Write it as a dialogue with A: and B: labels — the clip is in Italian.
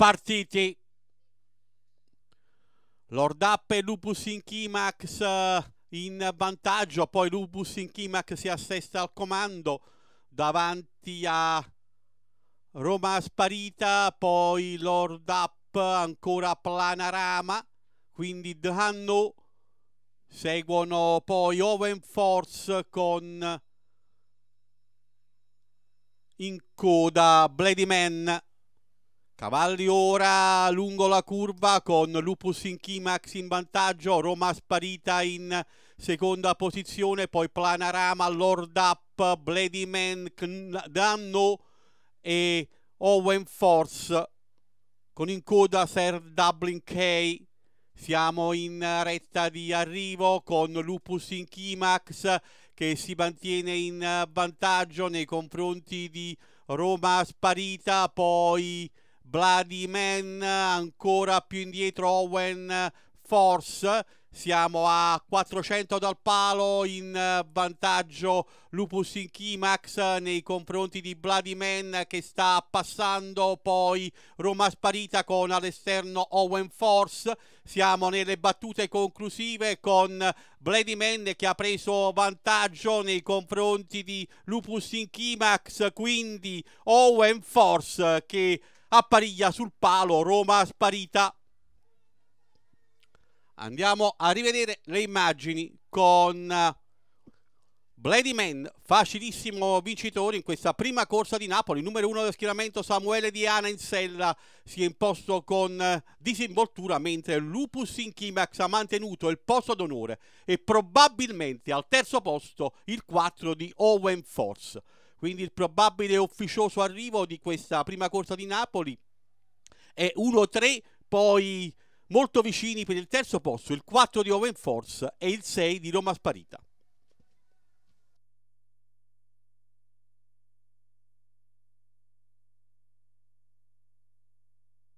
A: partiti. Lord Up e Lupus in Kimax eh, in vantaggio, poi Lupus in Kimax si assesta al comando davanti a Roma Sparita, poi Lord Up ancora Planarama, quindi Dhanno seguono poi Owen Force con in coda Bloody Man Cavalli ora lungo la curva con Lupus in Chimax in vantaggio, Roma sparita in seconda posizione, poi Planarama, Lord Up, Blediman, Danno e Owen Force con in coda Sir Dublin K. Siamo in retta di arrivo con Lupus in Chimax che si mantiene in vantaggio nei confronti di Roma sparita, poi Vladiman, ancora più indietro Owen Force. Siamo a 400 dal palo in eh, vantaggio Lupus in Kimax nei confronti di Bloody Man che sta passando, poi Roma sparita con all'esterno Owen Force. Siamo nelle battute conclusive con Bloody Man che ha preso vantaggio nei confronti di Lupus in Kimax, quindi Owen Force che a Pariglia sul palo, Roma sparita. Andiamo a rivedere le immagini con eh, Blady Man, facilissimo vincitore in questa prima corsa di Napoli, numero uno dello schieramento Samuele Diana in sella si è imposto con eh, disinvoltura mentre Lupus in Kimax ha mantenuto il posto d'onore e probabilmente al terzo posto il 4 di Owen Force. Quindi il probabile ufficioso arrivo di questa prima corsa di Napoli è 1-3, poi molto vicini per il terzo posto il 4 di Owen Force e il 6 di Roma Sparita.